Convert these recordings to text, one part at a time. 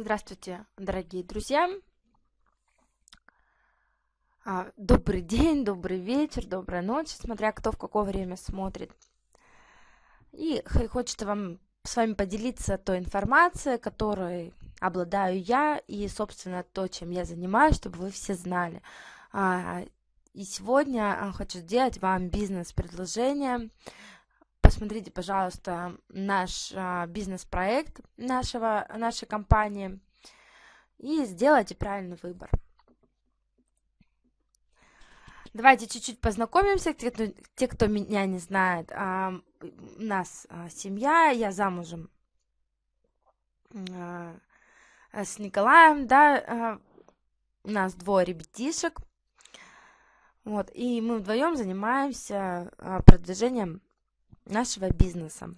Здравствуйте, дорогие друзья! А, добрый день, добрый вечер, добрая ночь, смотря кто в какое время смотрит. И хочется вам с вами поделиться той информацией, которой обладаю я, и, собственно, то, чем я занимаюсь, чтобы вы все знали. А, и сегодня а, хочу сделать вам бизнес-предложение, посмотрите, пожалуйста, наш а, бизнес-проект нашего, нашей компании и сделайте правильный выбор. Давайте чуть-чуть познакомимся. Те кто, те, кто меня не знает, а, у нас а, семья, я замужем а, с Николаем, да, а, у нас двое ребятишек. Вот, и мы вдвоем занимаемся а, продвижением нашего бизнеса.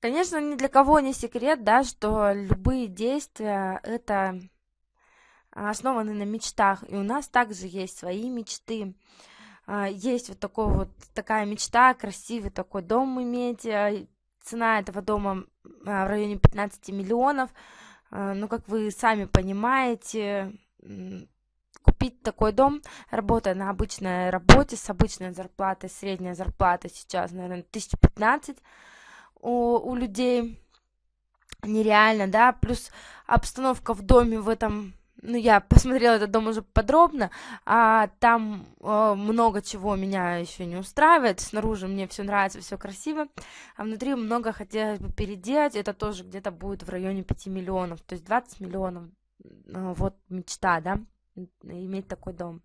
Конечно, ни для кого не секрет, да, что любые действия – это основаны на мечтах, и у нас также есть свои мечты. А, есть вот, такой вот такая мечта, красивый такой дом иметь, а, цена этого дома а, в районе 15 миллионов, ну, как вы сами понимаете, купить такой дом, работая на обычной работе, с обычной зарплатой, средняя зарплата сейчас, наверное, 1015 у, у людей нереально, да, плюс обстановка в доме в этом ну, я посмотрела этот дом уже подробно, а там э, много чего меня еще не устраивает. Снаружи мне все нравится, все красиво, а внутри много хотелось бы переделать. Это тоже где-то будет в районе 5 миллионов, то есть 20 миллионов. Э, вот мечта, да иметь такой дом.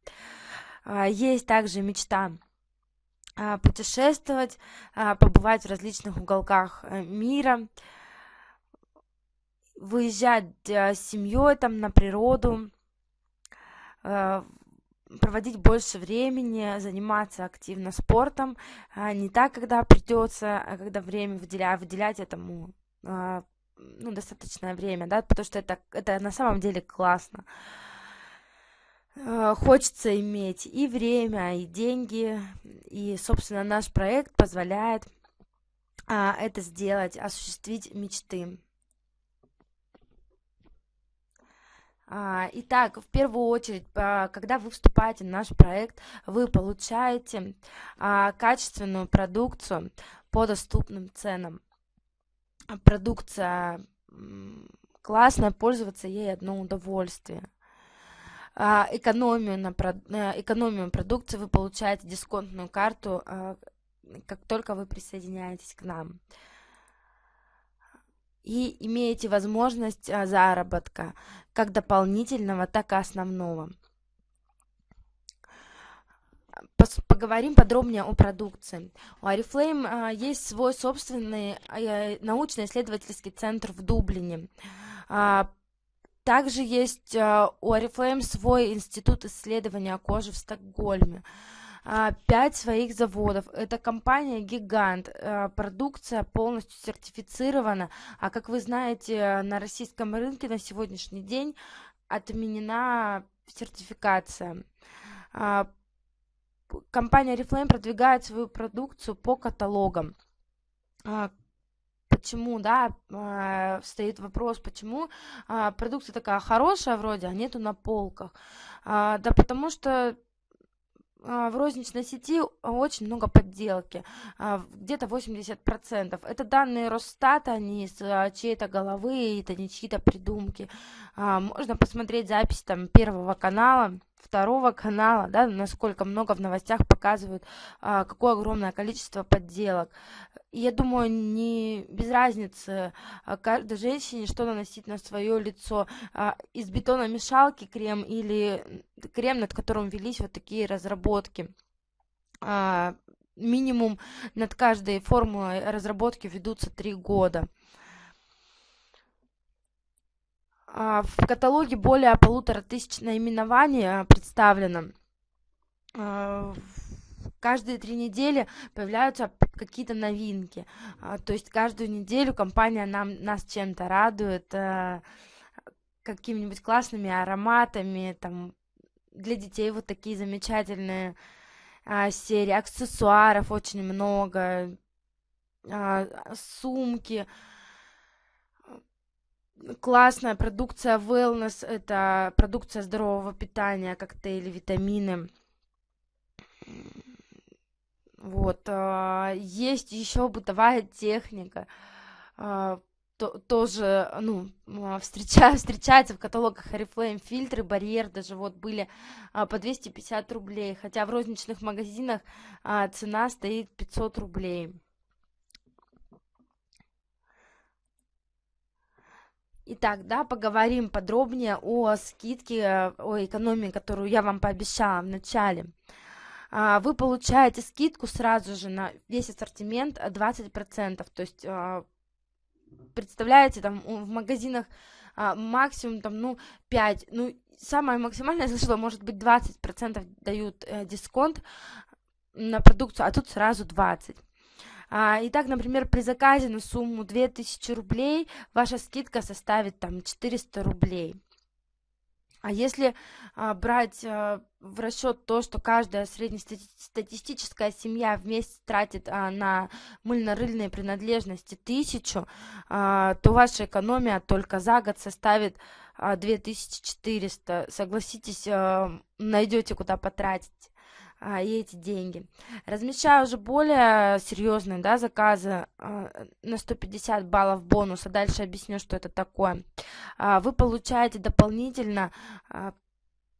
А, есть также мечта а, путешествовать, а, побывать в различных уголках э, мира, выезжать э, с семьей там на природу, э, проводить больше времени, заниматься активно спортом, не так, когда придется, а когда время выделять, выделять этому ну, достаточное время, да, потому что это, это на самом деле классно. Э, хочется иметь и время, и деньги, и, собственно, наш проект позволяет а, это сделать, осуществить мечты. А, итак, в первую очередь, а, когда вы вступаете в наш проект, вы получаете а, качественную продукцию по доступным ценам. Продукция классная, пользоваться ей одно удовольствие. А, экономию, на, э, экономию продукции, вы получаете дисконтную карту, а, как только вы присоединяетесь к нам. И имеете возможность а, заработка как дополнительного, так и основного. Поговорим подробнее о продукции. У Арифлейм есть свой собственный э, научно-исследовательский центр в Дублине также есть а, у Oriflame свой институт исследования кожи в Стокгольме. А, пять своих заводов. Это компания-гигант. А, продукция полностью сертифицирована. А как вы знаете, на российском рынке на сегодняшний день отменена сертификация. Компания Oriflame продвигает свою продукцию по каталогам почему, да, а, стоит вопрос, почему а, продукция такая хорошая вроде, а нету на полках. А, да потому что в розничной сети очень много подделки, где-то 80%. Это данные Росстата, они с чьей-то головы, это не чьи-то придумки. Можно посмотреть запись там Первого канала, второго канала, да, насколько много в новостях показывают, а, какое огромное количество подделок. я думаю, не без разницы а, каждой женщине, что наносить на свое лицо. А, из бетономешалки крем или крем, над которым велись вот такие разработки. А, минимум над каждой формулой разработки ведутся три года. А, в каталоге более полутора тысяч наименований а, представлено. А, каждые три недели появляются какие-то новинки. То есть каждую неделю компания нам, нас чем-то радует, какими-нибудь классными ароматами, там, для детей вот такие замечательные серии, аксессуаров очень много, сумки, классная продукция wellness, это продукция здорового питания, коктейли, витамины. Вот. А, есть еще бытовая техника. А, тоже, ну, а, встречаю, встречается в каталогах Oriflame фильтры, барьер даже вот были по 250 рублей, хотя в розничных магазинах цена стоит 500 рублей. Итак, да, поговорим подробнее о скидке, о экономии, которую я вам пообещала в начале. А, вы получаете скидку сразу же на весь ассортимент 20%, э, то есть а, представляете, там в магазинах а, максимум там, ну, 5, ну, самое максимальное, я слышала, может быть, 20% дают э, дисконт на продукцию, а тут сразу 20. А, Итак, например, при заказе на сумму 2000 рублей ваша скидка составит там 400 рублей. А если а, брать а, в расчет то, что каждая среднестатистическая семья в месяц тратит на мыльно-рыльные принадлежности тысячу, то ваша экономия только за год составит а, 2400. Согласитесь, найдете куда потратить а, и эти деньги. Размещаю уже более серьезные да, заказы а, на 150 баллов бонуса. Дальше объясню, что это такое. А, вы получаете дополнительно а,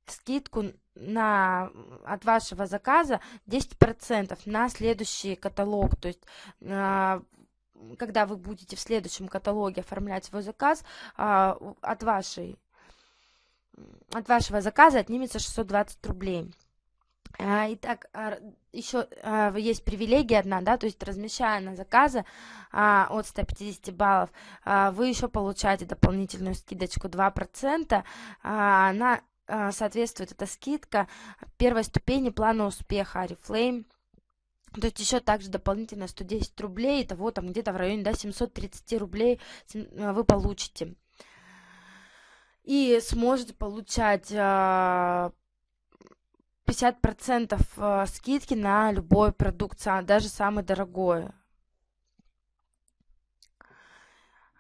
скидку на, от вашего заказа 10% на следующий каталог. То есть а, когда вы будете в следующем каталоге оформлять свой заказ, а, от вашей от вашего заказа отнимется 620 рублей. А, итак, а, еще а, есть привилегия одна, да, то есть размещая на заказы от 150 баллов, вы еще получаете дополнительную скидочку 2%. Она соответствует, эта скидка первой ступени плана успеха Арифлейм. То есть еще также дополнительно 110 рублей, того там где-то в районе да, 730 рублей вы получите. И сможете получать 50% э, скидки на любой продукт, даже самый дорогой.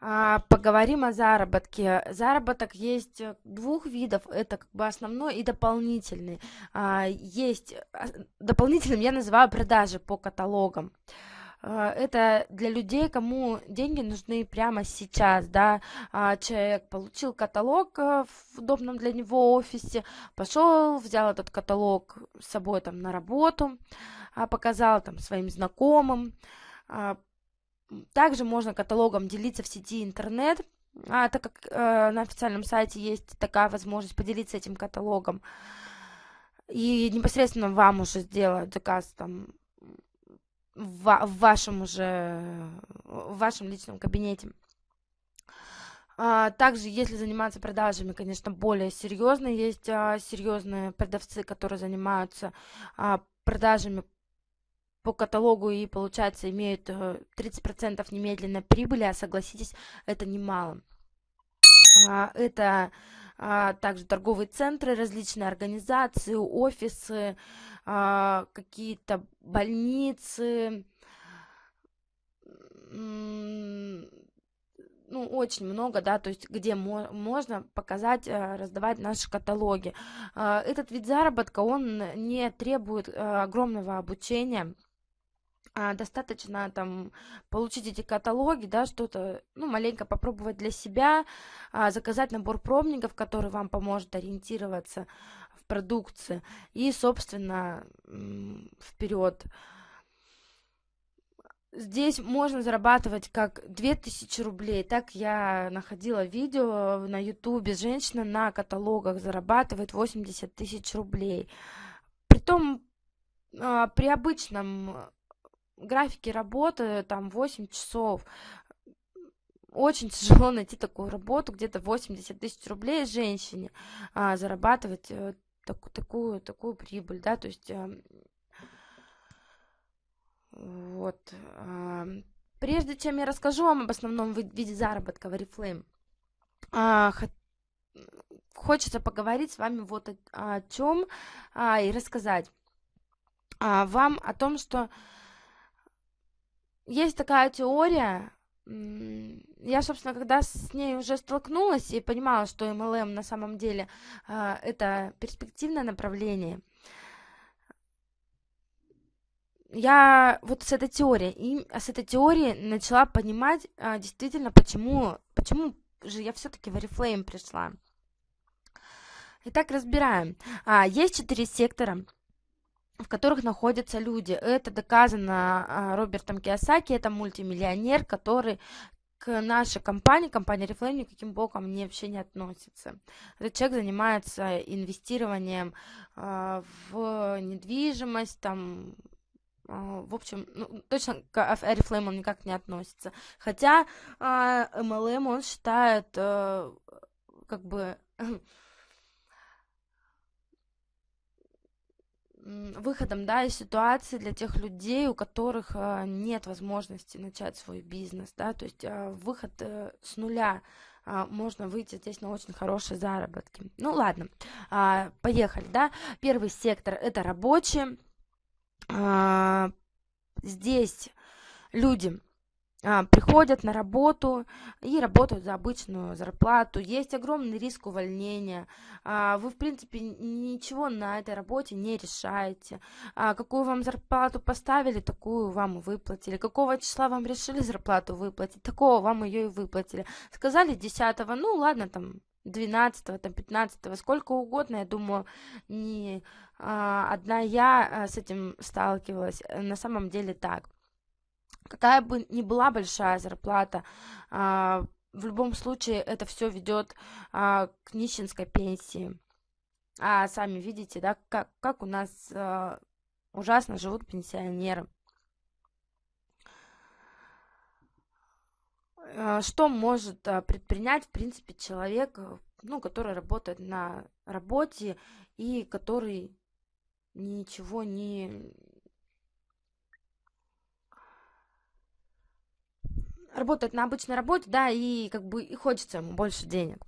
А, поговорим о заработке. Заработок есть э, двух видов. Это как бы основной и дополнительный. А, есть а, дополнительным я называю продажи по каталогам. А, это для людей, кому деньги нужны прямо сейчас, да, а, человек получил каталог э, в удобном для него офисе, пошел, взял этот каталог с собой там на работу, а, показал там своим знакомым, также можно каталогом делиться в сети интернет, а, так как э, на официальном сайте есть такая возможность поделиться этим каталогом, и непосредственно вам уже сделают заказ там в, вашем уже, в вашем личном кабинете. А, также, если заниматься продажами, конечно, более серьезно, есть а, серьезные продавцы, которые занимаются а, продажами по каталогу и, получается, имеют 30% э, немедленной прибыли, а согласитесь, это немало. Это а, также торговые центры, различные организации, офисы, а, какие-то больницы. Ну, очень много, да, то есть где мо можно показать, а, раздавать наши каталоги. Этот вид заработка, он не требует огромного обучения. А, достаточно там получить эти каталоги, да, что-то, ну, маленько попробовать для себя, а, заказать набор пробников, который вам поможет ориентироваться в продукции и, собственно, вперед. Здесь можно зарабатывать как 2000 рублей. Так я находила видео на ютубе. Женщина на каталогах зарабатывает 80 тысяч рублей. Притом а, при обычном графики работы там 8 часов. Очень тяжело найти такую работу, где-то 80 тысяч рублей женщине а, зарабатывать э, так, такую, такую прибыль, да, то есть э, вот. Э, прежде чем я расскажу вам об основном виде заработка в Oriflame, э, хочется поговорить с вами вот о, о чем э, а, и рассказать э, вам о том, что э, есть такая теория, я, собственно, когда с ней уже столкнулась и понимала, что MLM на самом деле а, это перспективное направление, я вот с этой теорией, и с этой теорией начала понимать а, действительно, почему, почему же я все-таки в Oriflame пришла. Итак, разбираем. А, есть четыре сектора – в которых находятся люди. Это доказано а, Робертом Киосаки, это мультимиллионер, который к нашей компании, компании Reflame никаким боком не, вообще не относится. Этот человек занимается инвестированием а, в недвижимость, там, а, в общем, ну, точно к Oriflame он никак не относится. Хотя MLM он считает э, как бы выходом да, из ситуации для тех людей, у которых а, нет возможности начать свой бизнес, да, то есть а, выход э, с нуля а, можно выйти здесь на очень хорошие заработки. Ну ладно, поехали, да. Первый сектор это рабочие. Здесь люди а, приходят на работу и работают за обычную зарплату. Есть огромный риск увольнения. А, вы, в принципе, ничего на этой работе не решаете. А, какую вам зарплату поставили, такую вам выплатили. Какого числа вам решили зарплату выплатить, такого вам ее и выплатили. Сказали 10 ну ладно, там 12 там 15 сколько угодно, я думаю, не одна я с этим сталкивалась. Э, на самом деле так какая бы ни была большая зарплата, а, в любом случае это все ведет а, к нищенской пенсии. А сами видите, да, как, как у нас а, ужасно живут пенсионеры. Что может предпринять, в принципе, человек, ну, который работает на работе и который ничего не, работает на обычной работе, да, и как бы и хочется ему больше денег.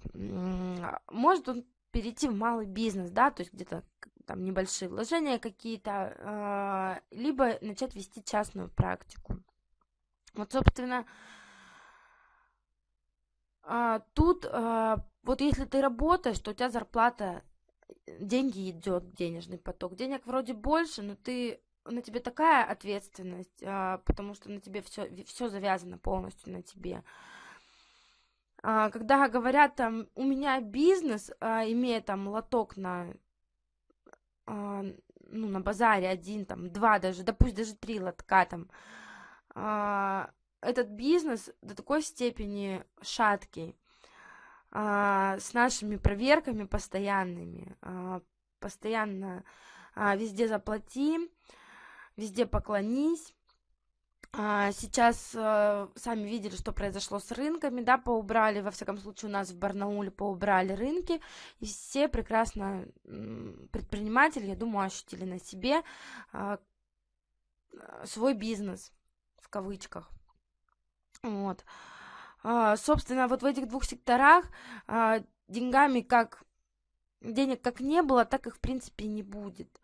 А, может он перейти в малый бизнес, да, то есть где-то там небольшие вложения какие-то, а, либо начать вести частную практику. Вот, собственно, а, тут вот если ты работаешь, то у тебя зарплата деньги идет денежный поток. Денег вроде больше, но ты на тебе такая ответственность, а, потому что на тебе все, все завязано полностью на тебе. А, когда говорят там, у меня бизнес, а, имея там лоток на, ну, на базаре один, там, два даже, да пусть даже три лотка там, этот бизнес до такой степени шаткий, с нашими проверками постоянными, постоянно везде заплатим везде поклонись. А, сейчас э, сами видели, что произошло с рынками, да, поубрали, во всяком случае у нас в Барнауле поубрали рынки, и все прекрасно предприниматели, я думаю, ощутили на себе а, свой бизнес, в кавычках. Вот. А, собственно, вот в этих двух секторах деньгами как денег как не было, так их в принципе не будет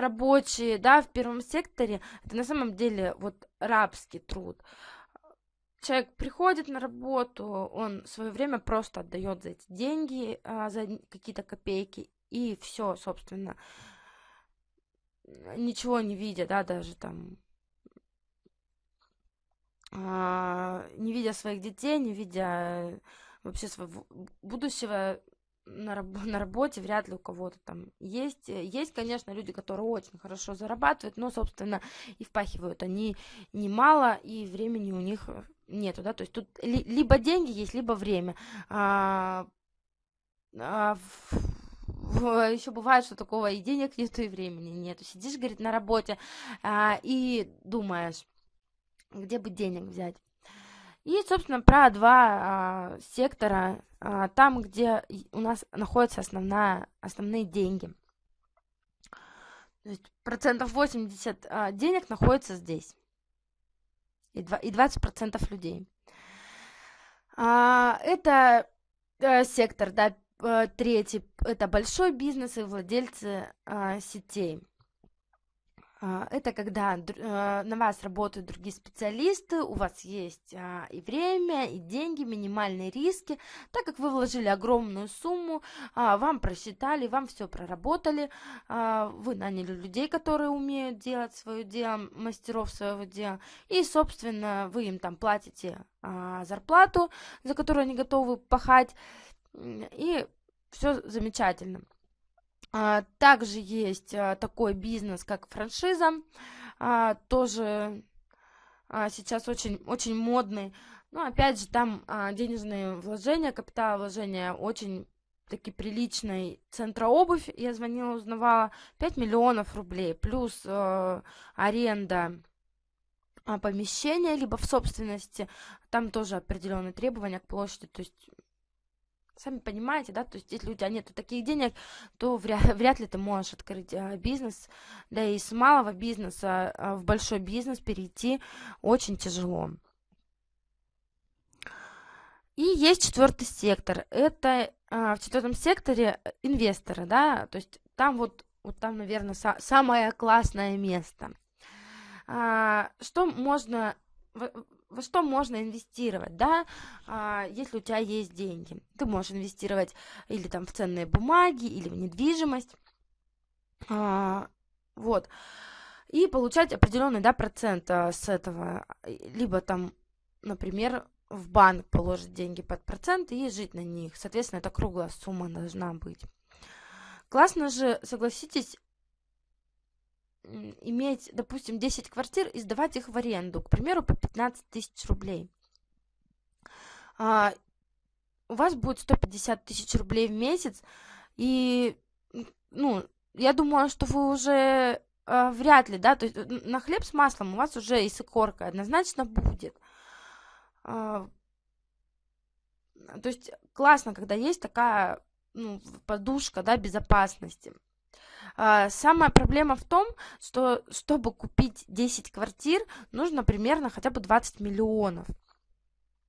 рабочие, да, в первом секторе, это на самом деле вот рабский труд. Человек приходит на работу, он свое время просто отдает за эти деньги, а, за какие-то копейки, и все, собственно, ничего не видя, да, даже там а, не видя своих детей, не видя вообще своего будущего, на, раб- на работе вряд ли у кого-то там есть. Есть, конечно, люди, которые очень хорошо зарабатывают, но, собственно, и впахивают они немало, и времени у них э, нету, да, то есть тут ли- либо деньги есть, либо время. А- а- еще бывает, что такого и денег нету, и времени нету. Сидишь, говорит, на работе а, и думаешь, где бы денег взять. И, собственно, про два а, сектора, а, там, где у нас находятся основная, основные деньги. То есть процентов 80 а, денег находится здесь. И, 2, и 20% людей. А, это а, сектор, да, э, третий, это большой бизнес и владельцы а, сетей. А, это когда э, на вас работают другие специалисты, у вас есть а, и время, и деньги, минимальные риски. Так как вы вложили огромную сумму, а, вам просчитали, вам все проработали, вы наняли людей, которые умеют делать свое дело, мастеров своего дела, и, собственно, вы им там платите зарплату, за которую они готовы пахать, и все замечательно. А, также есть а, такой бизнес, как франшиза, а, тоже сейчас очень, очень модный. Но ну, опять же, там денежные вложения, капитал вложения очень таки приличной центра обувь, я звонила, узнавала, 5 миллионов рублей, плюс аренда помещения, либо в собственности, там тоже определенные требования к площади, то есть сами понимаете, да, то есть если у тебя нет таких денег, то вряд, вряд ли ты можешь открыть а, бизнес, да и с малого бизнеса а, в большой бизнес перейти очень тяжело. И есть четвертый сектор. Это а, в четвертом секторе э, инвесторы, да, то есть там вот, вот там, наверное, са- самое классное место. А, что можно во что можно инвестировать, да, а, если у тебя есть деньги. Ты можешь инвестировать или там в ценные бумаги, или в недвижимость, а, вот, и получать определенный, да, процент а, с этого, либо там, например, в банк положить деньги под процент и жить на них. Соответственно, это круглая сумма должна быть. Классно же, согласитесь, иметь, допустим, 10 квартир и сдавать их в аренду, к примеру, по 15 тысяч рублей. А, у вас будет 150 тысяч рублей в месяц, и, ну, я думаю, что вы уже э, вряд ли, да, то есть на хлеб с маслом у вас уже и сыкорка однозначно будет. Э, то есть классно, когда есть такая ну, подушка, да, безопасности. А, самая проблема в том, что чтобы купить 10 квартир, нужно примерно хотя бы 20 миллионов.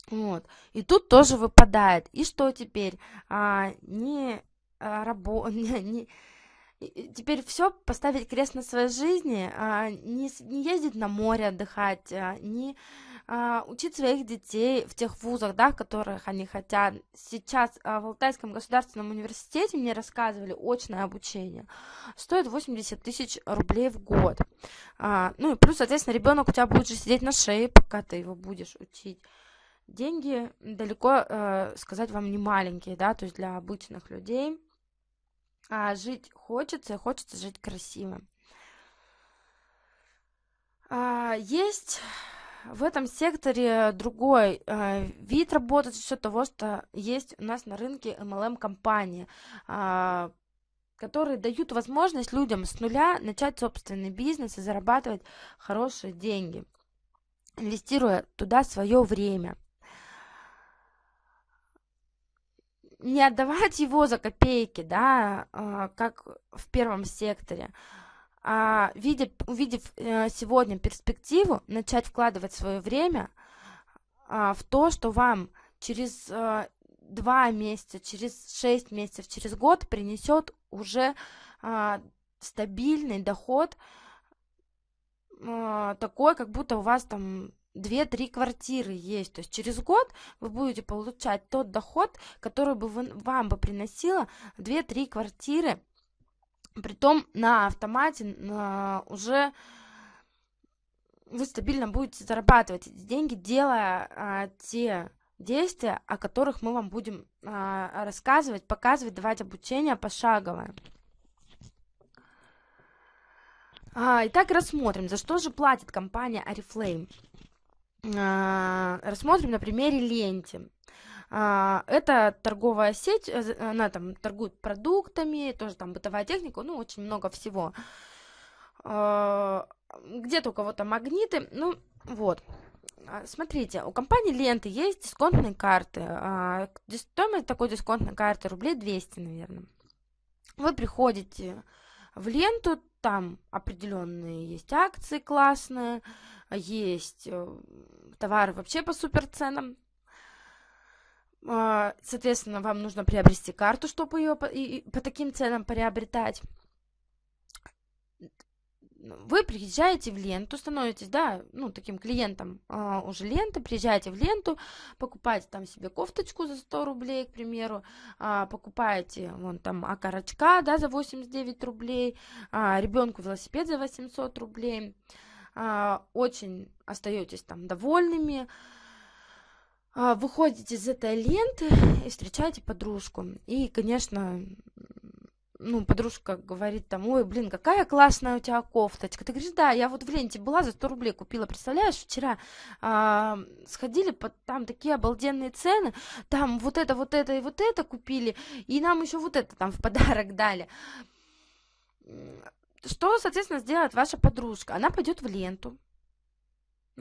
Вот. И тут тоже выпадает. И что теперь? А, не а, рабо... не, не... Теперь все, поставить крест на своей жизни, а, не, не ездить на море отдыхать, а, не а, учить своих детей в тех вузах, да, в которых они хотят. Сейчас а, в Алтайском государственном университете мне рассказывали очное обучение. Стоит 80 тысяч рублей в год. А, ну и плюс, соответственно, ребенок у тебя будет же сидеть на шее, пока ты его будешь учить. Деньги далеко, э, сказать вам, не маленькие, да, то есть для обычных людей. А жить хочется, и хочется жить красиво. А, есть в этом секторе другой э, вид работы за того, что есть у нас на рынке MLM-компании, э, а, которые дают возможность людям с нуля начать собственный бизнес и зарабатывать хорошие деньги, инвестируя туда свое время. Не отдавать его за копейки, да, э, как в первом секторе. Э, а, видя, увидев э, сегодня перспективу, начать вкладывать свое время а, в то, что вам через э, два месяца, через шесть месяцев, через год принесет уже а, стабильный доход, такой, как будто у вас там 2-3 квартиры есть. То есть через год вы будете получать тот доход, который бы вы, вам бы приносило 2-3 квартиры – Притом на автомате на э, уже вы стабильно будете зарабатывать эти деньги, делая а, те действия, о которых мы вам будем а, рассказывать, показывать, давать обучение пошаговое. А, итак, рассмотрим, за что же платит компания Oriflame. А, рассмотрим на примере ленте. А, это торговая сеть, э, э, она там торгует продуктами, тоже там бытовая техника, ну, очень много всего. А, где-то у кого-то магниты, ну, вот. А, смотрите, у компании ленты есть дисконтные карты. Стоимость такой дисконтной карты рублей 200, наверное. Вы приходите в ленту, там определенные есть акции классные, есть э, товары вообще по суперценам, а, соответственно, вам нужно приобрести карту, чтобы ее по, и, по таким ценам приобретать. Вы приезжаете в ленту, становитесь, да, ну, таким клиентом а, уже ленты, приезжаете в ленту, покупаете там себе кофточку за 100 рублей, к примеру, а, покупаете, вон там, окорочка, да, за 89 рублей, а, ребенку велосипед за 800 рублей, а, очень остаетесь там довольными, а, а, выходите из этой ленты и встречаете подружку. И, конечно, ну, подружка говорит там, ой, блин, какая классная у тебя кофточка. Ты говоришь, да, я вот в ленте была, за 100 рублей купила, представляешь, вчера а, сходили, под, там такие обалденные цены, там вот это, вот это и вот это купили, и нам еще вот это там в подарок дали. Что, соответственно, сделает ваша подружка? Она пойдет в ленту,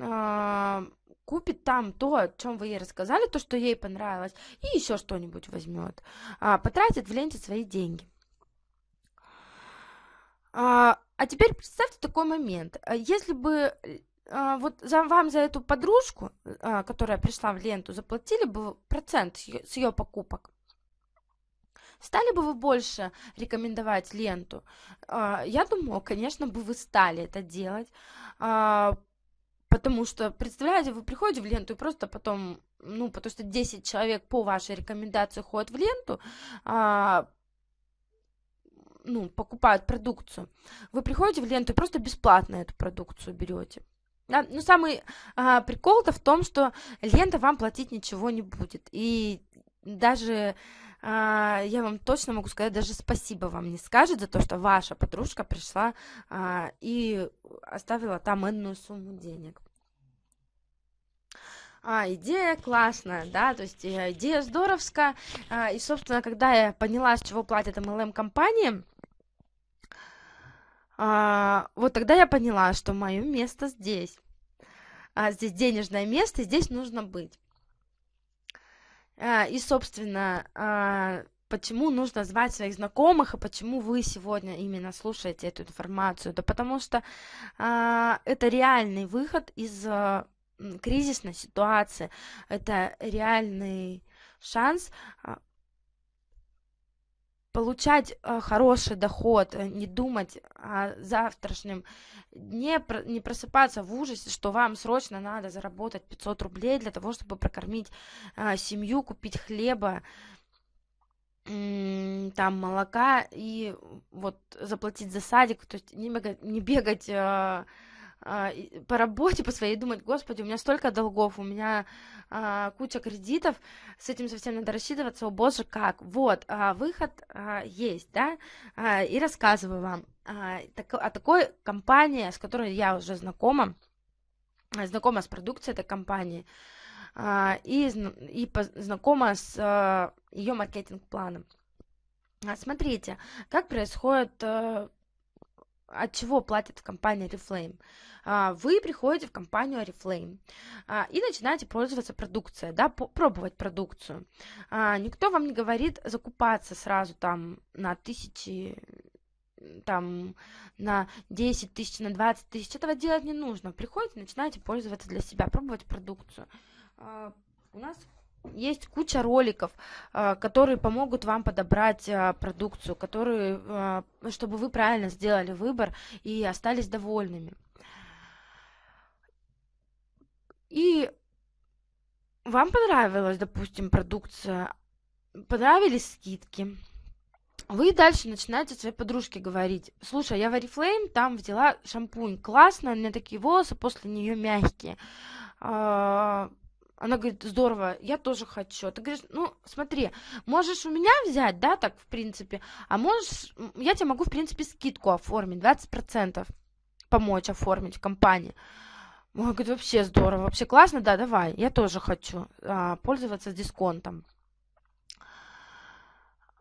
а, купит там то, о чем вы ей рассказали, то, что ей понравилось, и еще что-нибудь возьмет. А, потратит в ленте свои деньги. А, а, теперь представьте такой момент. Если бы вот за, вам за эту подружку, которая пришла в ленту, заплатили бы процент с ее, с ее покупок, Стали бы вы больше рекомендовать ленту? Я думаю, конечно, бы вы стали это делать, Потому что, представляете, вы приходите в ленту и просто потом, ну, потому что 10 человек по вашей рекомендации ходят в ленту, а, ну, покупают продукцию. Вы приходите в ленту и просто бесплатно эту продукцию берете. Да, ну, самый а, прикол-то в том, что лента вам платить ничего не будет. И даже а, я вам точно могу сказать, даже спасибо вам не скажет за то, что ваша подружка пришла а, и оставила там энную сумму денег. А, идея классная, да, то есть э, идея здоровская. А, и, собственно, когда я поняла, с чего платят MLM-компании, вот тогда я поняла, что мое место здесь. Здесь денежное место, здесь нужно быть. Э, и, собственно, а, почему нужно звать своих знакомых и почему вы сегодня именно слушаете эту информацию. Да потому что а, это реальный выход из а, кризисной ситуации, это реальный шанс получать э, хороший доход, э, не думать о завтрашнем дне, не просыпаться в ужасе, что вам срочно надо заработать 500 рублей для того, чтобы прокормить э, семью, купить хлеба, там молока и вот заплатить за садик, то есть не бегать, не бегать а, по работе по своей думать, господи, у меня столько долгов, у меня а, куча кредитов, с этим совсем надо рассчитываться, о боже, как. Вот, а, выход а, есть, да, а, и рассказываю вам а, так, о такой компании, с которой я уже знакома, а, знакома с продукцией этой компании, а, и, и знакома с а, ее маркетинг-планом. А, смотрите, как происходит э, от чего платит компания Reflame? А, вы приходите в компанию Reflame а, и начинаете пользоваться продукцией, да, пробовать продукцию. А, никто вам не говорит закупаться сразу там на тысячи там на 10 тысяч, на 20 тысяч. Этого делать не нужно. Приходите, начинаете пользоваться для себя, пробовать продукцию. У нас есть куча роликов, э, которые помогут вам подобрать э, продукцию, которые, э, чтобы вы правильно сделали выбор и остались довольными. И вам понравилась, допустим, продукция, понравились скидки, вы дальше начинаете своей подружке говорить, слушай, я в Oriflame там взяла шампунь, классно, у меня такие волосы после нее мягкие а, она говорит, здорово, я тоже хочу. Ты говоришь, ну, смотри, можешь у меня взять, да, так, в принципе, а можешь, я тебе могу, в принципе, скидку оформить, 20% помочь оформить в компании. Он говорит, вообще здорово, вообще классно, да, давай, я тоже хочу а, пользоваться дисконтом.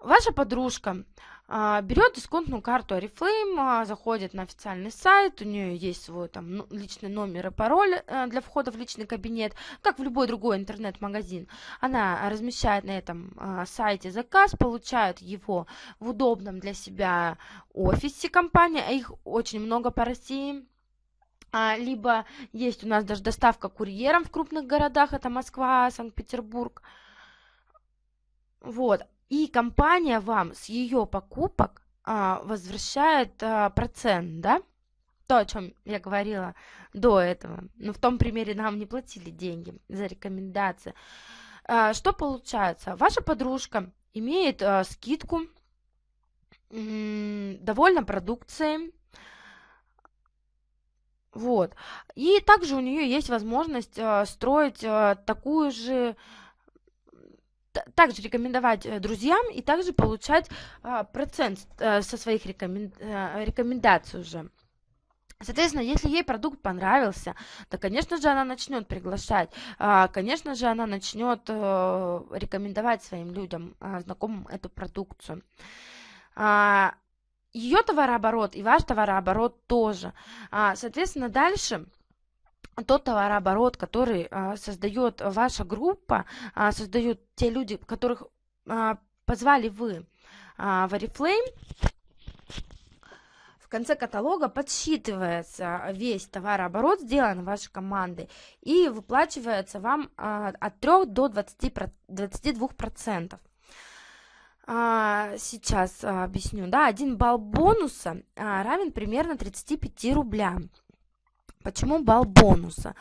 Ваша подружка, а, берет дисконтную карту Арифлейм, а, заходит на официальный сайт, у нее есть свой там ну, личный номер и пароль э, для входа в личный кабинет, как в любой другой интернет-магазин. Она размещает на этом а, сайте заказ, получает его в удобном для себя офисе компании, а их очень много по России либо есть у нас даже доставка курьером в крупных городах, это Москва, Санкт-Петербург. Вот и компания вам с ее покупок а, возвращает а, процент, да? То, о чем я говорила до этого. Но в том примере нам не платили деньги за рекомендации. А, что получается? Ваша подружка имеет а, скидку, довольно довольна продукцией, вот. И также у нее есть возможность э, строить э, такую же также рекомендовать э, друзьям и также получать а, процент э, со своих э, рекомендаций уже. Соответственно, если ей продукт понравился, то, конечно же, она начнет приглашать, а, конечно же, она начнет рекомендовать своим людям, а, знакомым эту продукцию. Ее товарооборот и ваш товарооборот тоже. Соответственно, дальше тот товарооборот, который а, создает ваша группа, а, создают те люди, которых а, позвали вы а, в Oriflame, в конце каталога подсчитывается весь товарооборот, сделан вашей командой, и выплачивается вам от 3 до 20, 22%. А, сейчас объясню. Да, один балл бонуса равен примерно 35 рублям. Почему балл бонуса?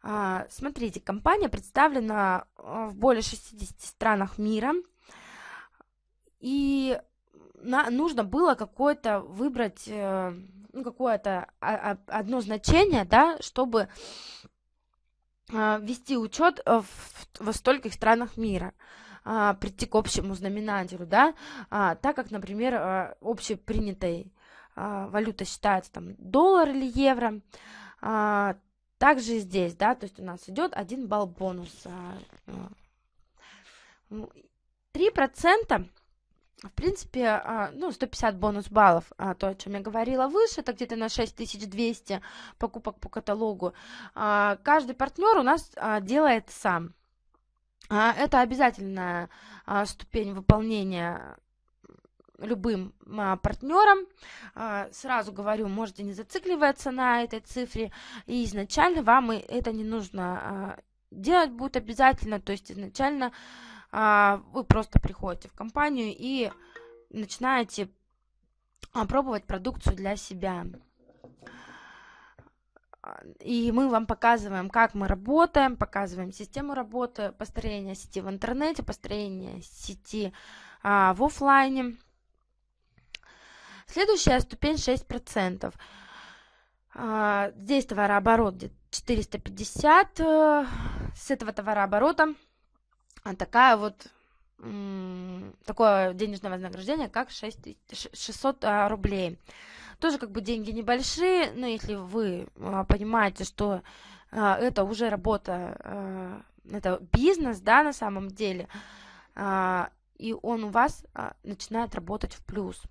А, смотрите, компания представлена а, в более 60 странах мира, и нужно было какое-то выбрать, э, ну, какое-то а, одно значение, да, чтобы вести учет э, во стольких странах мира прийти к общему знаменателю, да, а, так как, например, э, общепринятой а, валюта считается там доллар или евро, а, также здесь, да, то есть у нас идет один балл бонуса. 3% а. ну, в принципе, а, ну, 150 бонус баллов, а, то, о чем я говорила выше, это где-то на 6200 покупок по каталогу. Каждый партнер у нас делает сам. Это обязательная ступень выполнения любым а, партнером. А, сразу говорю, можете не зацикливаться на этой цифре, и изначально вам это не нужно а, делать будет обязательно, то есть изначально а, вы просто приходите в компанию и начинаете пробовать продукцию для себя. И мы вам показываем, как мы работаем, показываем систему работы, построение сети в интернете, построение сети а, в офлайне. Следующая ступень 6%. А, здесь товарооборот где-то 450. Э, с этого товарооборота а такая вот такое денежное вознаграждение, как 6, 600 а, рублей. Тоже как бы деньги небольшие, но если вы понимаете, что это уже работа, это бизнес, да, на самом деле, и он у вас начинает работать в плюс –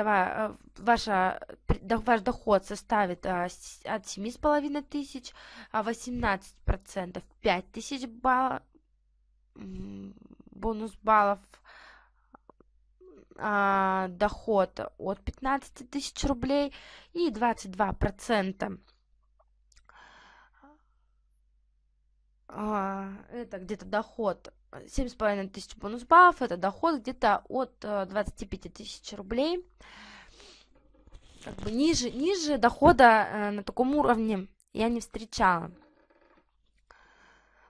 годовая, э, ваша, э, ваш доход составит э, от 7,5 тысяч, 18% а 5 тысяч баллов, бонус баллов, а, доход от 15 тысяч рублей и 22% а, это где-то доход 7,5 тысяч бонус баллов, это доход где-то от 25 э, тысяч рублей. Как бы ниже, ниже дохода э, на таком уровне я не встречала.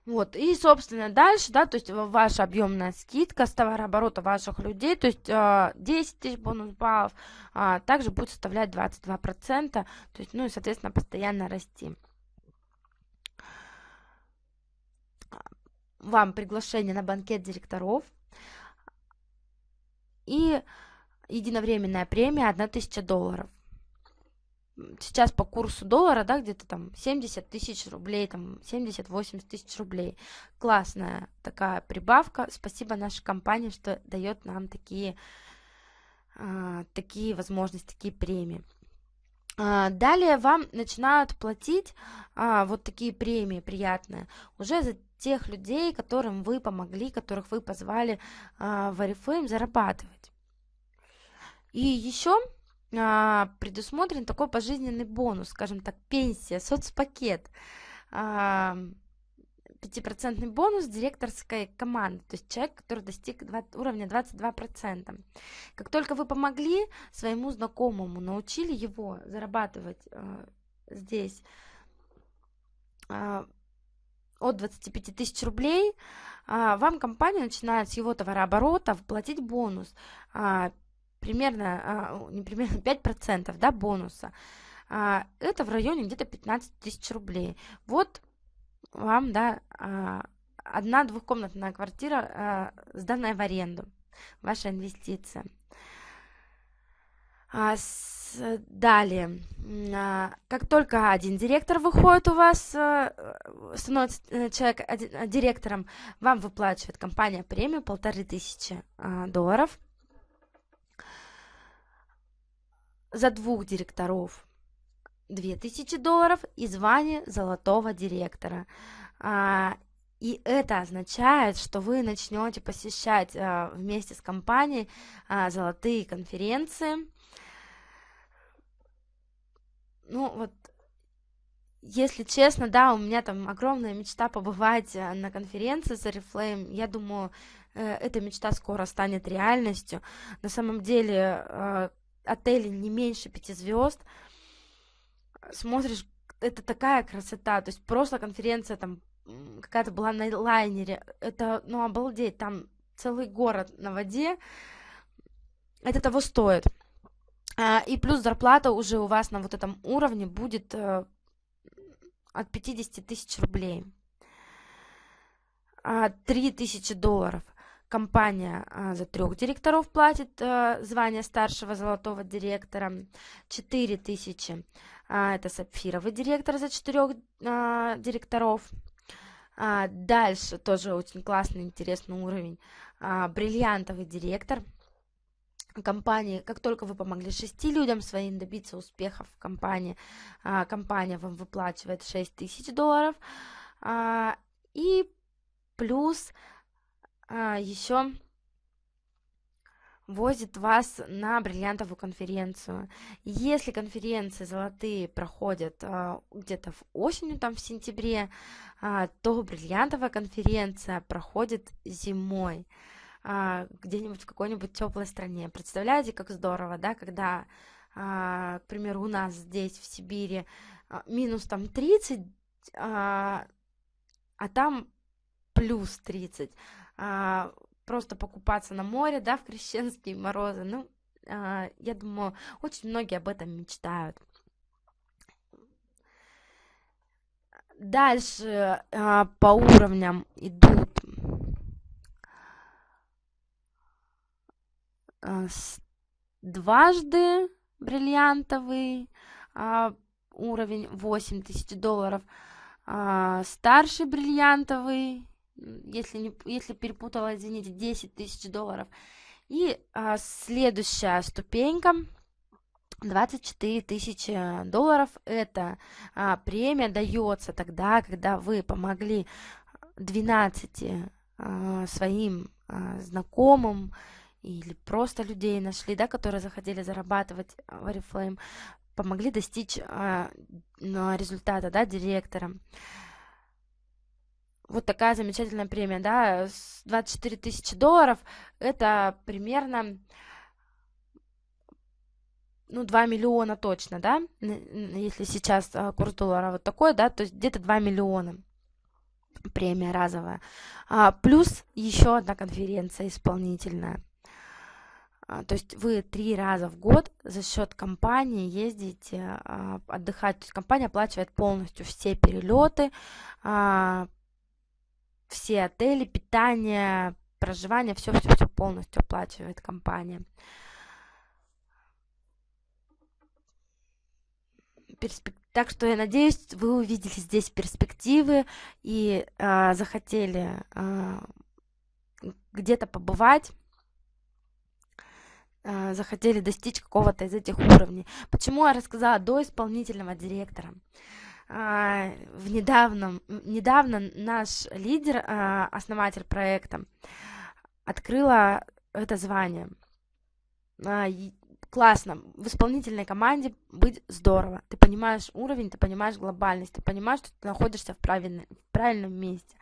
Вот, и, собственно, дальше, да, то есть ваша объемная скидка с товарооборота ваших людей, то есть э, 10 тысяч бонус баллов, э, а также будет составлять 22%, то есть, ну и, соответственно, постоянно расти. вам приглашение на банкет директоров и единовременная премия 1000 долларов. Сейчас по курсу доллара, да, где-то там 70 тысяч рублей, там 70-80 тысяч рублей. Классная такая прибавка. Спасибо нашей компании, что дает нам такие, а, такие возможности, такие премии. А, далее вам начинают платить а, вот такие премии приятные уже за тех людей, которым вы помогли, которых вы позвали э, в Арифлейм зарабатывать. И еще э, а, предусмотрен такой пожизненный бонус, скажем так, пенсия, соцпакет. Э, а, 5% бонус директорской команды, то есть человек, который достиг 20, уровня 22%. Как только вы помогли своему знакомому, научили его зарабатывать э, здесь, э, от 25 тысяч рублей, а, вам компания начинает с его товарооборота платить бонус а, примерно, а, не примерно 5% да, бонуса. Это в районе где-то 15 тысяч рублей. Вот вам да, одна двухкомнатная квартира, сданная в аренду, ваша инвестиция. А, с, э, далее, а, как только один директор выходит у вас, а, становится человек один, директором, вам выплачивает компания премию полторы тысячи а, долларов за двух директоров. 2000 долларов и звание золотого директора. А, и это означает, что вы начнете посещать а, вместе с компанией а, золотые конференции, ну вот, если честно, да, у меня там огромная мечта побывать э, на конференции за Reflame. Я думаю, э, эта мечта скоро станет реальностью. На самом деле, э, отели не меньше пяти звезд. Смотришь, это такая красота. То есть просто конференция там какая-то была на лайнере. Это, ну, обалдеть, там целый город на воде. Это того стоит. А, и плюс зарплата уже у вас на вот этом уровне будет э, от 50 тысяч рублей. 3 а, тысячи долларов. Компания а, за трех директоров платит э, звание старшего золотого директора. 4 тысячи. Это сапфировый директор за четырех директоров. Дальше тоже очень классный, интересный уровень. Бриллиантовый директор – компании, как только вы помогли шести людям своим добиться успехов в компании, а, компания вам выплачивает 6 тысяч долларов, а, и плюс а, еще возит вас на бриллиантовую конференцию. Если конференции золотые проходят где-то в осенью, там в сентябре, то бриллиантовая конференция проходит зимой. А, где-нибудь в какой-нибудь теплой стране. Представляете, как здорово, да, когда, а, к примеру, у нас здесь, в Сибири, а, минус там 30, а, там плюс 30. просто покупаться на море, да, в крещенские морозы. Ну, я думаю, очень многие об этом мечтают. Дальше по уровням иду. Э, дважды бриллиантовый а, уровень 8 тысяч долларов, а, старший бриллиантовый, если, не, если перепутала, извините, 10 тысяч долларов. И а, следующая ступенька 24 тысячи долларов это премия дается тогда, когда вы помогли 12 своим знакомым, или просто людей нашли, да, которые захотели зарабатывать в а, Oriflame, помогли достичь а, результата, да, директором. Вот такая замечательная премия, да, 24 тысячи долларов, это примерно, ну, 2 миллиона точно, да, если сейчас а, курс доллара вот такой, да, то есть где-то 2 миллиона премия разовая. А, плюс еще одна конференция исполнительная – а, то есть вы три раза в год за счет компании ездите а, отдыхать. То есть компания оплачивает полностью все перелеты, а, все отели, питание, проживание, все-все-все полностью оплачивает компания. Так что я надеюсь, вы увидели здесь перспективы и э, захотели э, где-то побывать а, захотели достичь какого-то из этих уровней. Почему я рассказала до исполнительного директора? А, в недавнем, недавно наш лидер, а, основатель проекта, открыла это звание. Классно. В исполнительной команде быть здорово. Ты понимаешь уровень, ты понимаешь глобальность, ты понимаешь, что ты находишься в, правильном, в правильном месте.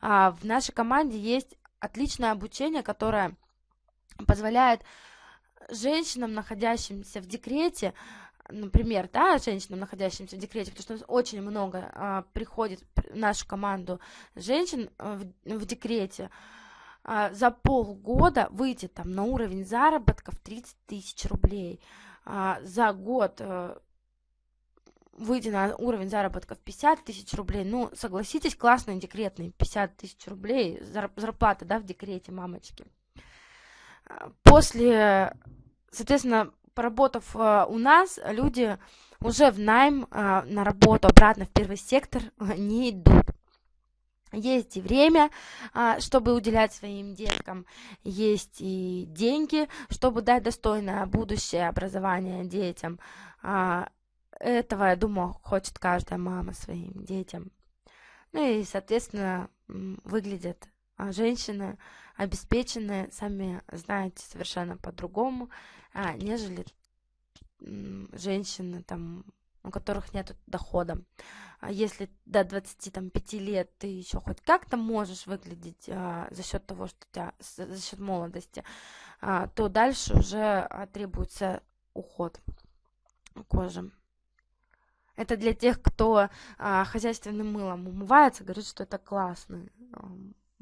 В нашей команде есть отличное обучение, которое позволяет женщинам, находящимся в декрете, например, да, женщинам, находящимся в декрете, потому что у нас очень много а, приходит в нашу команду женщин э, в, в декрете, а, за полгода выйти там на уровень заработка в 30 тысяч рублей, а, за год а, э, выйти на уровень заработка в 50 тысяч рублей, ну, согласитесь, классные декретный 50 тысяч рублей, зарплата, да, в декрете мамочки – а, после, соответственно, поработав э, у нас, люди уже в найм а, на работу обратно в первый сектор не идут. Есть и время, а, чтобы уделять своим деткам, есть и деньги, чтобы дать достойное будущее образование детям. Этого, я думаю, хочет каждая мама своим детям. Ну и, соответственно, выглядит а женщины обеспеченные сами знаете совершенно по-другому, а, нежели женщины, там, у которых нет дохода. А если до 25 лет ты еще хоть как-то можешь выглядеть а, за счет того, что у тебя, за счет молодости, а, то дальше уже а, требуется уход кожи. Это для тех, кто а, хозяйственным мылом умывается, говорит, что это классно.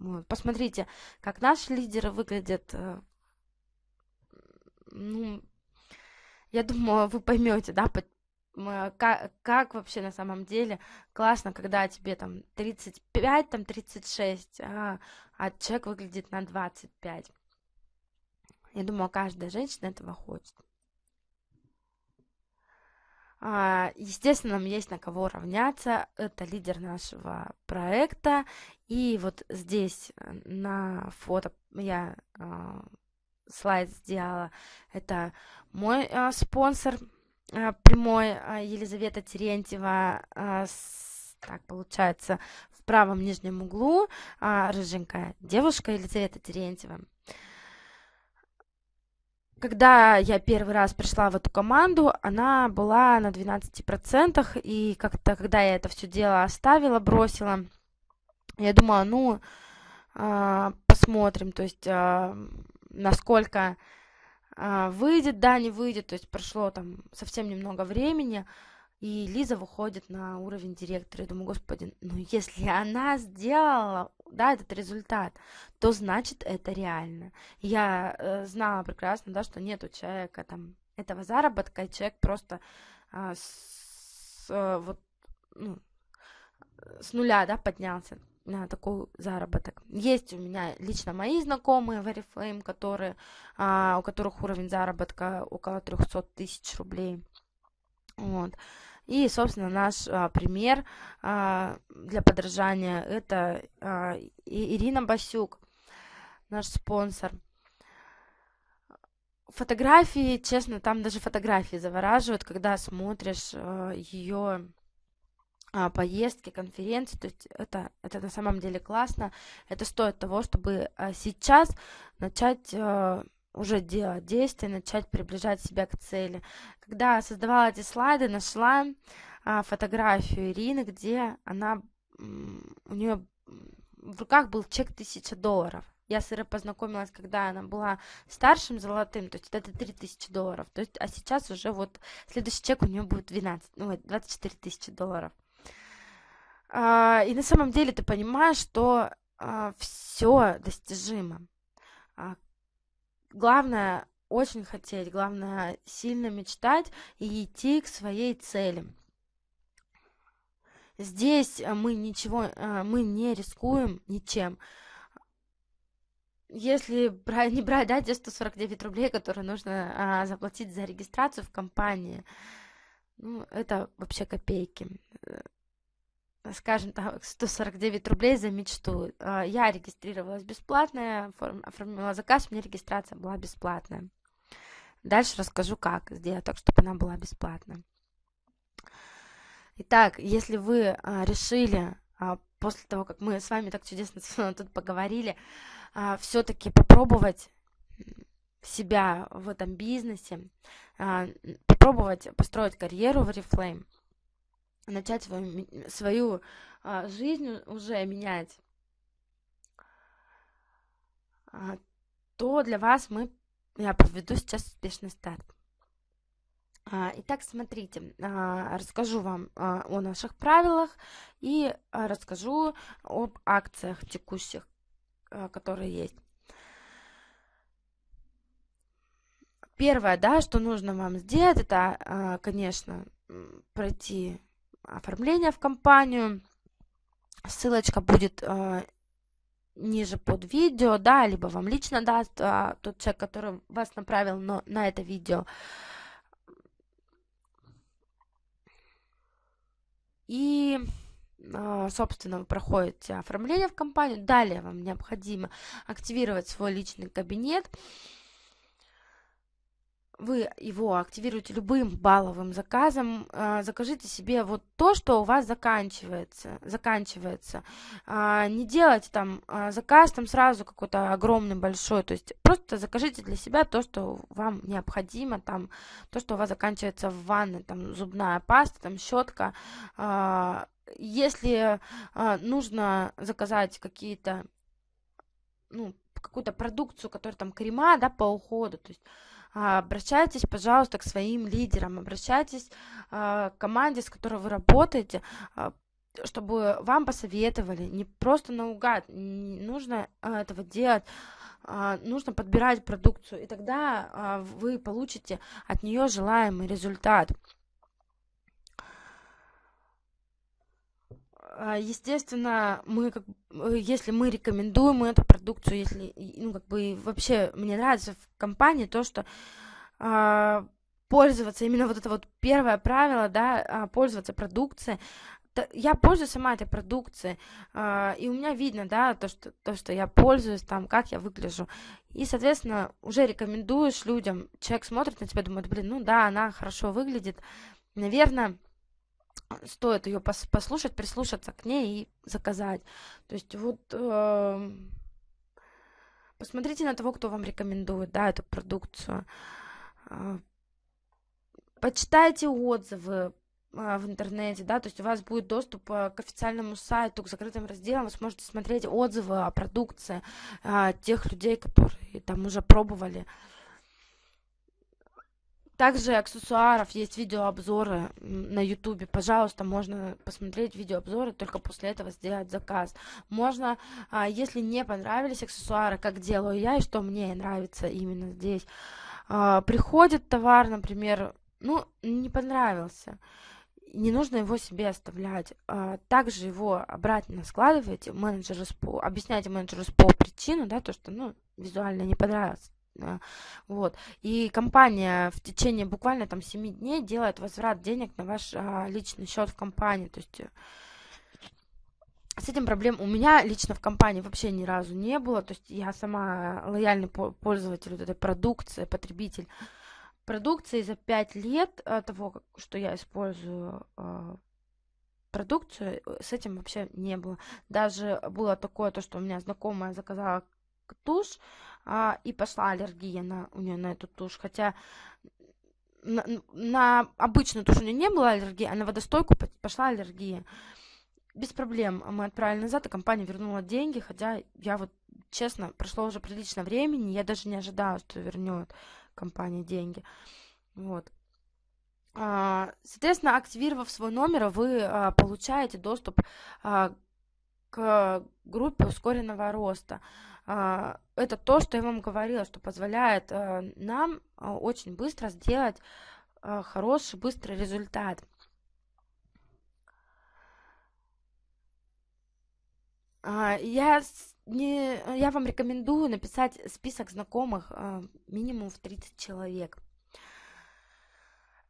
Вот. Посмотрите, как наши лидеры выглядят. Э, ну, я думаю, вы поймете, да, как, как вообще на самом деле классно, когда тебе там 35, там 36, а, а человек выглядит на 25. Я думаю, каждая женщина этого хочет. А, естественно, нам есть на кого равняться. Это лидер нашего проекта. И вот здесь э, на фото я а, слайд сделала. Это мой а, спонсор прямой Елизавета Терентьева. С, так получается, в правом нижнем углу рыженькая девушка Елизавета Терентьева когда я первый раз пришла в эту команду, она была на 12%, и как-то, когда я это все дело оставила, бросила, я думала, ну, а, посмотрим, то есть, а, насколько а, выйдет, да, не выйдет, то есть прошло там совсем немного времени, и Лиза выходит на уровень директора. Я думаю, господи, ну если она сделала, да, этот результат, то значит это реально. Я э, знала прекрасно, да, что нет у человека там этого заработка, и человек просто э, с, э, вот, ну, с нуля, да, поднялся на такой заработок. Есть у меня лично мои знакомые в Oriflame, которые, а, у которых уровень заработка около 300 тысяч рублей. Вот. И, собственно, наш а, пример а, для подражания это а, Ирина Басюк, наш спонсор. Фотографии, честно, там даже фотографии завораживают, когда смотришь а, ее а, поездки, конференции. То есть это, это на самом деле классно. Это стоит того, чтобы а, сейчас начать... А, уже делать действия, начать приближать себя к цели. Когда создавала эти слайды, нашла а, фотографию Ирины, где она, у нее в руках был чек тысяча долларов. Я с Ирой познакомилась, когда она была старшим золотым, то есть это 3 тысячи долларов. То есть, а сейчас уже вот следующий чек у нее будет 12, ну, 24 тысячи долларов. А, и на самом деле ты понимаешь, что а, все достижимо. А, главное очень хотеть, главное сильно мечтать и идти к своей цели. Здесь э, мы ничего, э, мы не рискуем ничем. Если не брать, да, те 149 рублей, которые нужно а, заплатить за регистрацию в компании, ну, это вообще копейки. Э, скажем так, 149 рублей за мечту. А, я регистрировалась бесплатно, оформила заказ, у меня регистрация была бесплатная. Дальше расскажу, как сделать так, чтобы она была бесплатна. Итак, если вы а, решили а, после того, как мы с вами так чудесно тут поговорили, все-таки попробовать себя в этом бизнесе, попробовать построить карьеру в Reflame – начать свою, свою а, жизнь уже менять, а, то для вас мы, я проведу сейчас успешный старт. А, итак, смотрите, а, расскажу вам а, о наших правилах и а, расскажу об акциях текущих, а, которые есть. Первое, да, что нужно вам сделать, это, а, конечно, пройти оформления в компанию. Ссылочка будет э, ниже под видео, да, либо вам лично даст э, тот человек, который вас направил но на это видео. И а, собственно, вы проходите оформление в компанию. Далее вам необходимо активировать свой личный кабинет вы его активируете любым балловым заказом, а, закажите себе вот то, что у вас заканчивается. заканчивается. А, не делайте там а, заказ там сразу какой-то огромный, большой, то есть просто закажите для себя то, что вам необходимо, там, то, что у вас заканчивается в ванной, там, зубная паста, там, щетка. Если нужно заказать какие-то, ну, какую-то продукцию, которая там крема, да, по уходу, то есть а, обращайтесь, пожалуйста, к своим лидерам, обращайтесь а, к команде, с которой вы работаете, а, чтобы вам посоветовали, не просто наугад, не нужно этого делать, нужно подбирать продукцию, и тогда вы получите от нее желаемый результат. А, естественно, мы как если мы рекомендуем эту продукцию, если ну как бы вообще мне нравится в компании то, что э, пользоваться именно вот это вот первое правило, да, а, пользоваться продукцией. Я пользуюсь сама этой продукцией, и у меня видно, да, то что, то, что я пользуюсь, там, как я выгляжу. И, соответственно, уже рекомендуешь людям, человек смотрит на тебя, думает, блин, ну да, она хорошо выглядит, наверное, стоит ее пос послушать, прислушаться к ней и заказать. То есть вот э, посмотрите на того, кто вам рекомендует, да, эту продукцию. Э, почитайте отзывы, э, в интернете, да, то есть у вас будет доступ э, к официальному сайту, к закрытым разделам, вы сможете смотреть отзывы о продукции э, тех людей, которые там уже пробовали. Также аксессуаров есть видеообзоры на ютубе. Пожалуйста, можно посмотреть видеообзоры, только после этого сделать заказ. Можно, а, если не понравились аксессуары, как делаю я и что мне нравится именно здесь, а, приходит товар, например, ну, не понравился не нужно его себе оставлять. А, также его обратно складываете, менеджеру СПО, объясняйте менеджеру СПО причину, да, то, что, ну, визуально не понравилось. Вот. И компания в течение буквально там 7 дней делает возврат денег на ваш а, личный счет в компании. То есть э, с этим проблем у меня лично в компании вообще ни разу не было. То есть я сама лояльный пользователь вот этой продукции, потребитель продукции за 5 лет э, того, что я использую а, продукцию, э, с этим вообще не было. Даже было такое, то, что у меня знакомая заказала тушь, а, и пошла аллергия на, у нее на эту тушь. Хотя на, на обычную тушь у нее не было аллергии, а на водостойку пошла аллергия. Без проблем мы отправили назад, и компания вернула деньги, хотя я вот, честно, прошло уже прилично времени, я даже не ожидала, что вернет компания деньги. Вот. А, соответственно, активировав свой номер, вы а, получаете доступ а, к группе ускоренного роста. А, это то, что я вам говорила, что позволяет а, нам а, очень быстро сделать хороший, быстрый результат. Я, не, я вам рекомендую написать список знакомых минимум в 30 человек.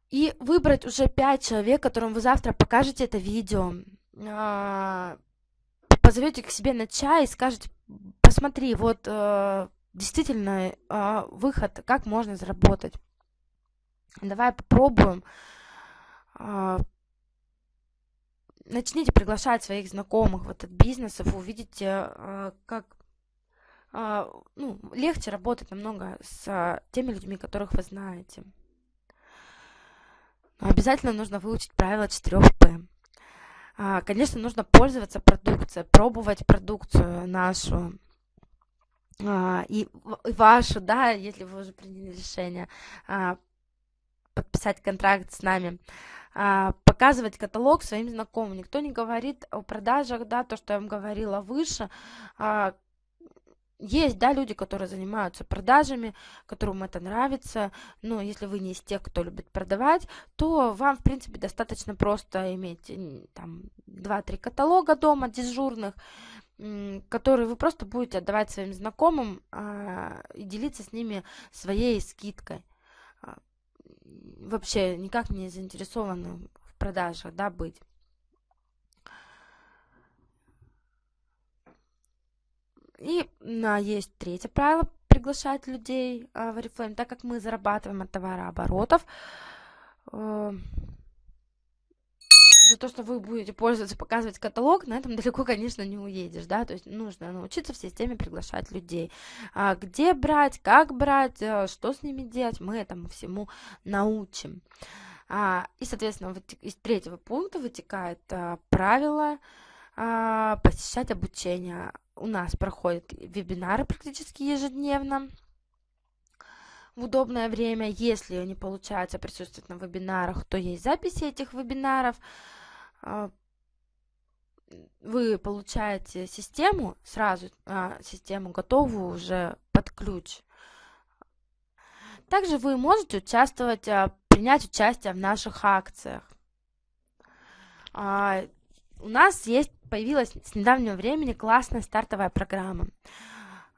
И выбрать уже 5 человек, которым вы завтра покажете это видео. Позовете к себе на чай и скажете, смотри, вот э, действительно э, выход, как можно заработать. Давай попробуем. Э, начните приглашать своих знакомых в этот бизнес, и вы увидите, э, как э, ну, легче работать намного с э, теми людьми, которых вы знаете. Но обязательно нужно выучить правила 4П. Конечно, нужно пользоваться продукцией, пробовать продукцию нашу, а, и вашу, да, если вы уже приняли решение а, подписать контракт с нами, а, показывать каталог своим знакомым. Никто не говорит о продажах, да, то, что я вам говорила выше. Есть, да, люди, которые занимаются продажами, которым это нравится, но если вы не из тех, кто любит продавать, то вам, в принципе, достаточно просто иметь там 2-3 каталога дома дежурных, который вы просто будете отдавать своим знакомым а, и делиться с ними своей скидкой. А, вообще никак не заинтересованы в продажах, да, быть. И а, есть третье правило приглашать людей а, в Oriflame, так как мы зарабатываем от товарооборотов. оборотов а, же то, что вы будете пользоваться, показывать каталог, на этом далеко, конечно, не уедешь, да, то есть нужно научиться в системе приглашать людей. А где брать, как брать, э, что с ними делать, мы этому всему научим. А, и, соответственно, из третьего пункта вытекает а, правило а, посещать обучение. У нас проходят вебинары практически ежедневно в удобное время. Если не получается присутствовать на вебинарах, то есть записи этих вебинаров. А, вы получаете систему сразу, а, систему готовую уже под ключ. Также вы можете участвовать, а, принять участие в наших акциях. У нас есть, появилась с недавнего времени классная стартовая программа.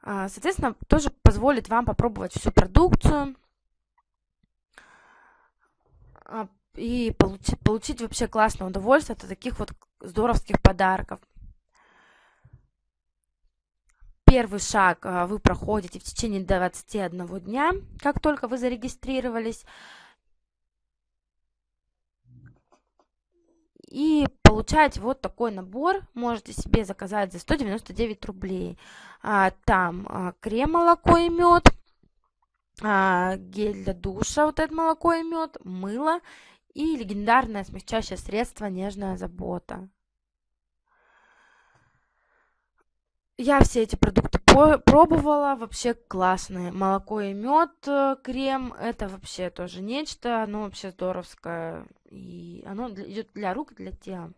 Соответственно, тоже позволит вам попробовать всю продукцию, и получить, получить вообще классное удовольствие от таких вот здоровских подарков. Первый шаг а, вы проходите в течение 21 дня, как только вы зарегистрировались. и получаете вот такой набор, можете себе заказать за 199 рублей. А, там а, крем, молоко и мед, гель для душа, вот это молоко и мед, мыло и легендарное смягчающее средство «Нежная забота». Я все эти продукты пробовала, вообще классные. Молоко и мед, э, крем, это вообще тоже нечто, оно вообще здоровское. И оно идет для рук для тела.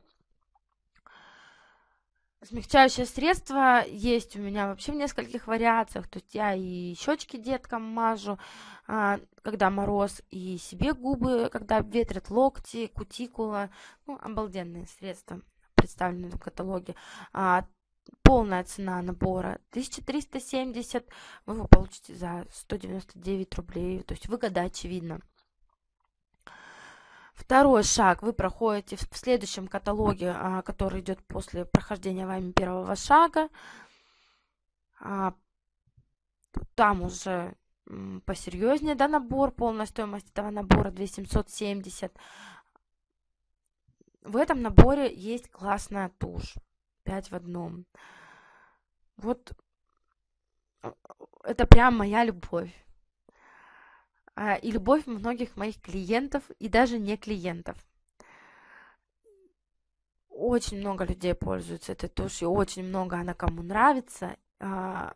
Смягчающее средство есть у меня вообще в нескольких вариациях. То есть я и щечки деткам мажу, а, когда мороз, и себе губы, когда ветрят локти, кутикула. Ну, обалденные средства представлены в каталоге. А, полная цена набора 1370, вы его получите за 199 рублей. То есть выгода очевидна. Второй шаг вы проходите в следующем каталоге, а, который идет после прохождения вами первого шага. А, там уже посерьезнее да, набор, полная стоимость этого набора 2770. В этом наборе есть классная тушь, 5 в одном. Вот э, это прям моя любовь. А, и любовь многих моих клиентов и даже не клиентов. Очень много людей пользуются этой тушью, очень много она кому нравится. А,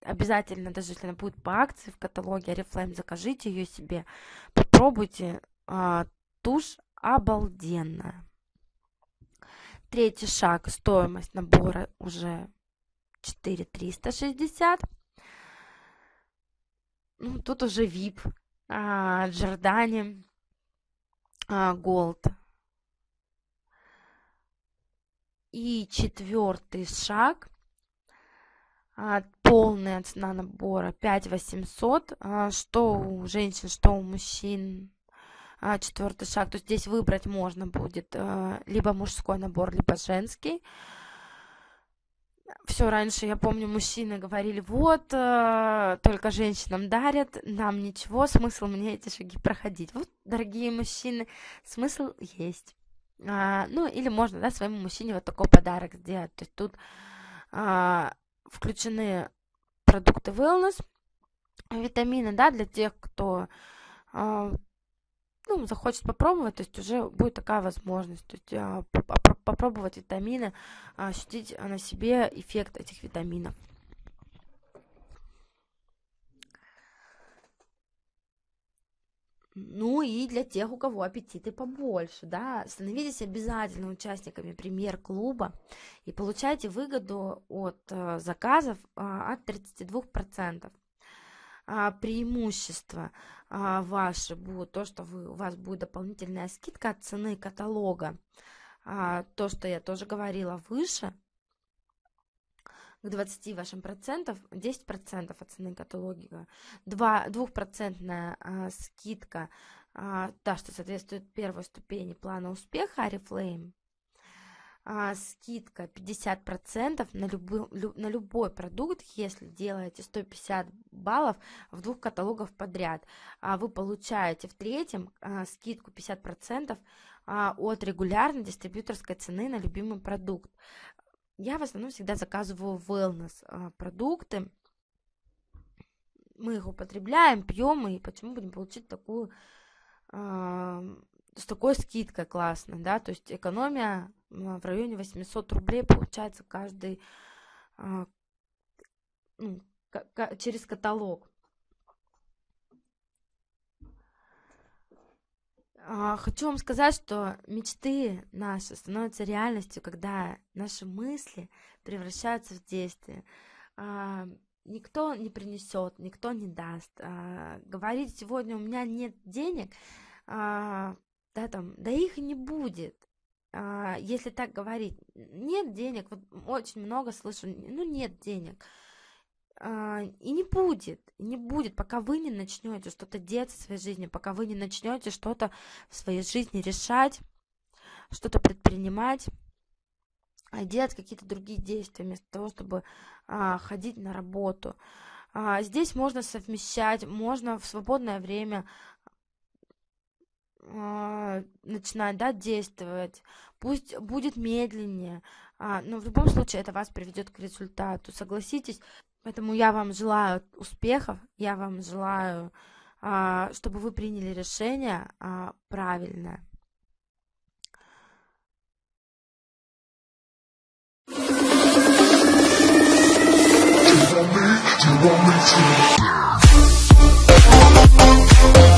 обязательно, даже если она будет по акции в каталоге Арифлейм, закажите ее себе, попробуйте. А, тушь обалденная. Третий шаг, стоимость набора уже 4360. Ну, тут уже VIP, а, Джордани, Голд. И четвертый шаг а, полная цена набора 5800, а, что у женщин, что у мужчин а, четвертый шаг. То есть здесь выбрать можно будет а, либо мужской набор, либо женский все раньше, я помню, мужчины говорили, вот, э, только женщинам дарят, нам ничего, смысл мне эти шаги проходить. Вот, дорогие мужчины, смысл есть. А, ну, или можно, да, своему мужчине вот такой подарок сделать. То есть тут а, включены продукты wellness, витамины, да, для тех, кто а, ну, захочет попробовать, то есть уже будет такая возможность, то есть а, а, попробовать витамины, а, ощутить на себе эффект этих витаминов. Ну и для тех, у кого аппетиты побольше, да, становитесь обязательно участниками премьер-клуба и получайте выгоду от э, заказов от 32% а, преимущества а, ваши будут, то, что вы, у вас будет дополнительная скидка от цены каталога, а, то, что я тоже говорила выше, к 20 вашим процентов, 10 процентов от цены каталога, 2, 2% а, скидка, а, та, что соответствует первой ступени плана успеха Арифлейм, а, скидка 50% на, любы, лю, на любой продукт, если делаете 150 баллов в двух каталогах подряд. А вы получаете в третьем а, скидку 50% а, от регулярной дистрибьюторской цены на любимый продукт. Я в основном всегда заказываю wellness а, продукты. Мы их употребляем, пьем, и почему будем не получить такую а, с такой скидкой классно, да, то есть экономия в районе 800 рублей получается каждый а, ну, через каталог. А, хочу вам сказать, что мечты наши становятся реальностью, когда наши мысли превращаются в действие. А, никто не принесет, никто не даст. Говорить сегодня у меня нет денег, да, там, да их не будет, а, если так говорить, нет денег, вот очень много слышу, ну, нет денег, а, и не будет, не будет, пока вы не начнете что-то делать в своей жизни, пока вы не начнете что-то в своей жизни решать, что-то предпринимать, а, делать какие-то другие действия вместо того, чтобы ходить на работу. здесь можно совмещать, можно в свободное время э, а, начинать, да, действовать. Пусть будет медленнее, а, но в любом случае это вас приведет к результату, согласитесь. Поэтому я вам желаю успехов, я вам желаю, а, чтобы вы приняли решение а, правильное. Do you want me? Do you want me to?